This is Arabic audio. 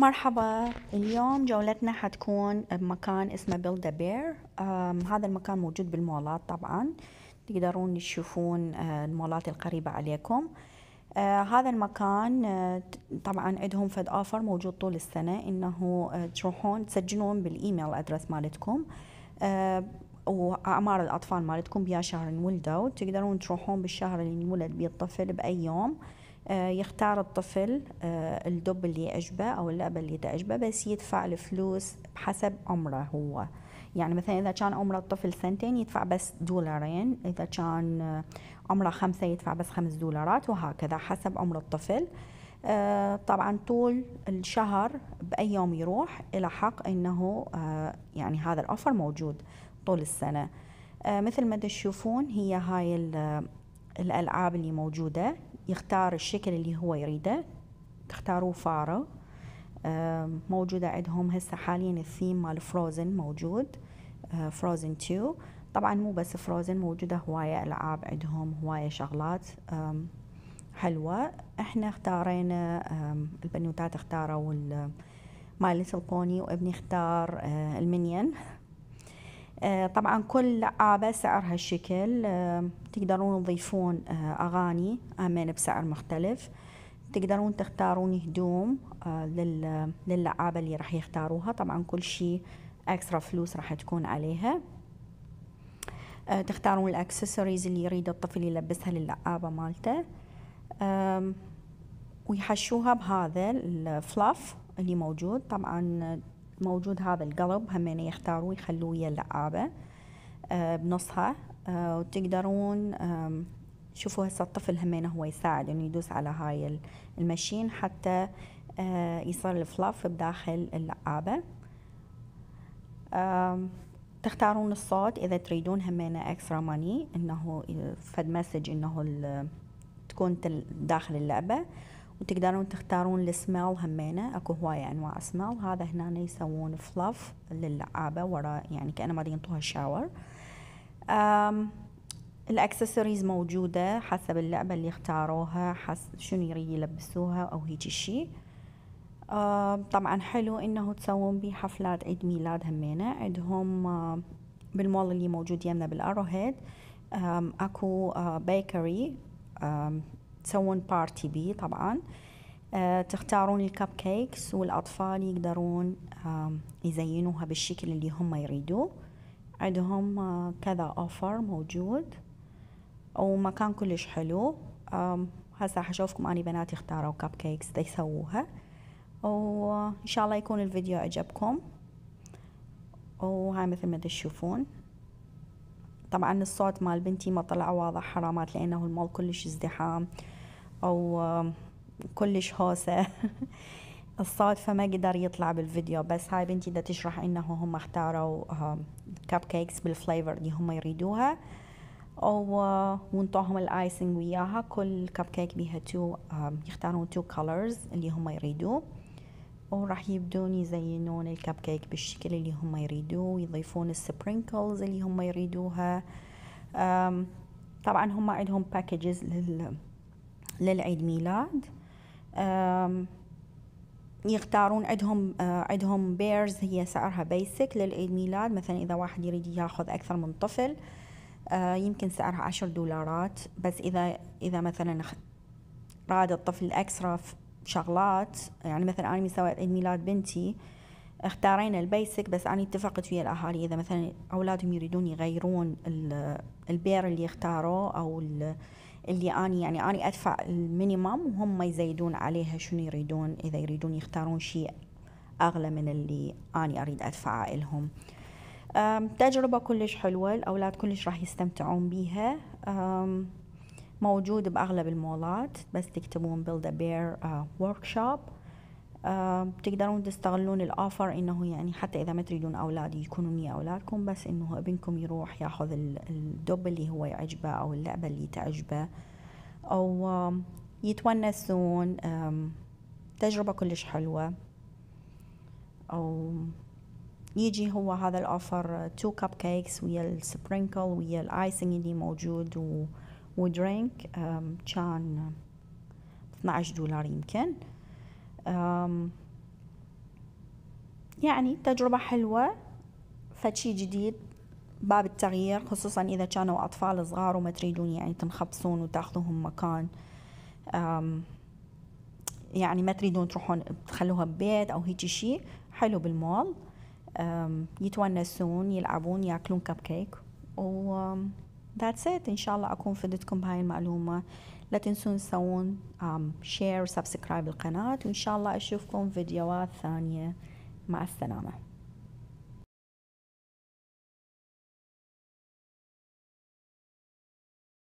مرحبا اليوم جولتنا حتكون بمكان اسمه بيلدا بير هذا المكان موجود بالمولات طبعا تقدرون تشوفون آه، المولات القريبة عليكم آه، هذا المكان آه، طبعا عندهم فد اوفر موجود طول السنة انه تروحون تسجلون بالايميل ادرس مالتكم واعمار الاطفال مالتكم بيا شهر انولدوا تقدرون تروحون بالشهر اللي انولد بيه الطفل باي يوم آه، يختار الطفل آه، الدب اللي يعجبه أو اللعبة اللي تعجبه بس يدفع الفلوس بحسب عمره هو يعني مثلا إذا كان عمره الطفل سنتين يدفع بس دولارين إذا كان آه، عمره خمسة يدفع بس خمس دولارات وهكذا حسب عمر الطفل طبعا طول الشهر بأي يوم يروح إلى حق أنه يعني هذا الأوفر موجود طول السنة مثل ما تشوفون هي هاي الألعاب اللي موجودة يختار الشكل اللي هو يريده تختاروه فاره موجودة عندهم هسه حاليا الثيم مال فروزن موجود فروزن آه، 2 طبعا مو بس فروزن موجودة هواية ألعاب عندهم هواية شغلات حلوة احنا اختارينا البنوتات اختاروا ماي ليتل بوني وابني اختار آه، المنيون آه، طبعا كل لعابة سعر هالشكل آه، تقدرون تضيفون آه، أغاني أمين بسعر مختلف تقدرون تختارون هدوم للعابة اللي راح يختاروها طبعا كل شيء اكسترا فلوس راح تكون عليها تختارون الاكسسوارز اللي يريد الطفل يلبسها للعابة مالته ويحشوها بهذا الفلاف اللي موجود طبعا موجود هذا القلب همين يعني يختاروه يخلوه ويا اللعابه آه، بنصها آه، وتقدرون شوفوا هسه الطفل همين هو يساعد انه يعني يدوس على هاي المشين حتى آه، يصير الفلاف بداخل اللعابه تختارون الصوت اذا تريدون همين اكسترا ماني انه فد مسج انه تكون داخل اللعبه وتقدرون تختارون السمال همينه اكو هواية انواع سمال هذا هنا يسوون فلاف للعابة ورا يعني كأنما ينطوها شاور الاكسسوارز موجودة حسب اللعبة اللي اختاروها حسب شنو يريد يلبسوها او هيجي شي طبعا حلو انه تسوون بيه حفلات عيد ميلاد همينه عندهم بالمول اللي موجود يمنا بالاروهيد اكو بيكري آه، تسوون بارتي بي طبعا آه، تختارون الكب كيكس والأطفال يقدرون يزينوها بالشكل اللي هم يريدوه عندهم آه، كذا اوفر موجود ومكان كلش حلو هسه حشوفكم اني بناتي اختاروا كب كيكس يسووها وان شاء الله يكون الفيديو عجبكم وهاي مثل ما تشوفون طبعا الصوت مال بنتي ما طلع واضح حرامات لانه المول كلش ازدحام او كلش هوسه الصوت فما قدر يطلع بالفيديو بس هاي بنتي دا تشرح انه هم اختاروا كب كيكس بالفليفر اللي هم يريدوها او آه، ونطوهم الايسنج وياها كل كب كيك بيها تو يختارون تو كولرز اللي هم يريدوه وراح يبدون يزينون الكب كيك بالشكل اللي هم يريدوه ويضيفون السبرينكلز اللي هم يريدوها طبعا هم عندهم باكجز لل للعيد ميلاد يختارون عندهم آه، عندهم بيرز هي سعرها بيسك للعيد ميلاد مثلا اذا واحد يريد ياخذ اكثر من طفل آه، يمكن سعرها عشر دولارات بس اذا اذا مثلا راد الطفل اكسترا شغلات يعني مثلا أنا من سويت عيد ميلاد بنتي اختارينا البيسك بس أنا اتفقت ويا الأهالي إذا مثلا أولادهم يريدون يغيرون البير اللي اختاروه أو اللي أني يعني أنا أدفع المينيمم وهم يزيدون عليها شنو يريدون إذا يريدون يختارون شيء أغلى من اللي أنا أريد أدفعه لهم تجربة كلش حلوة الأولاد كلش راح يستمتعون بيها موجود بأغلب المولات بس تكتبون build a bear uh, workshop بتقدرون uh, تستغلون الأوفر إنه يعني حتى إذا ما تريدون أولاد يكونوا مية أولادكم بس إنه ابنكم يروح ياخذ الدب اللي هو يعجبه أو اللعبة اللي تعجبه أو um, يتونسون um, تجربة كلش حلوة أو يجي هو هذا الأوفر تو كاب كيكس ويا السبرينكل ويا الآيسنج اللي موجود و ودرينك كان 12 دولار يمكن يعني تجربة حلوة فشي جديد باب التغيير خصوصا إذا كانوا أطفال صغار وما تريدون يعني تنخبصون وتاخذوهم مكان يعني ما تريدون تروحون تخلوها ببيت أو هيجي شيء حلو بالمول يتونسون يلعبون ياكلون كب كيك و That's it ان شاء الله اكون فدتكم بهاي المعلومه لا تنسون تسوون شير um, وسبسكرايب القناه وان شاء الله اشوفكم فيديوهات ثانيه مع السلامه